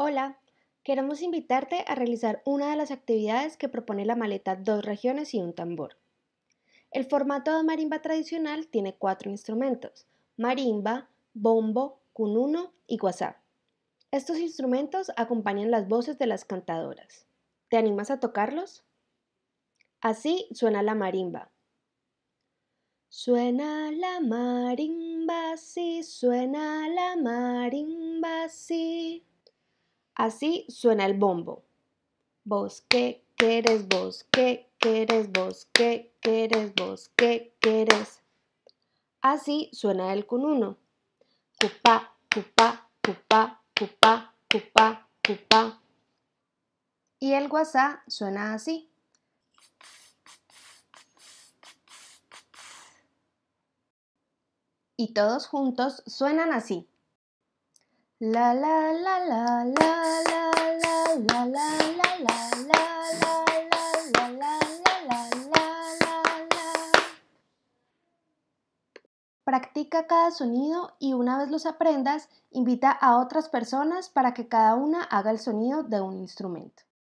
Hola, queremos invitarte a realizar una de las actividades que propone la maleta Dos regiones y un tambor. El formato de marimba tradicional tiene cuatro instrumentos, marimba, bombo, cununo y guasá. Estos instrumentos acompañan las voces de las cantadoras. ¿Te animas a tocarlos? Así suena la marimba. Suena la marimba, sí, suena la marimba, sí. Así suena el bombo. Vos qué querés, vos qué querés, vos qué querés, vos qué querés. Así suena el cununo. Cupa, cupa, cupa, cupa, cupa, cupa. Y el guasá suena así. Y todos juntos suenan así. La la la la la Practica cada sonido y una vez los aprendas, invita a otras personas para que cada una haga el sonido de un instrumento.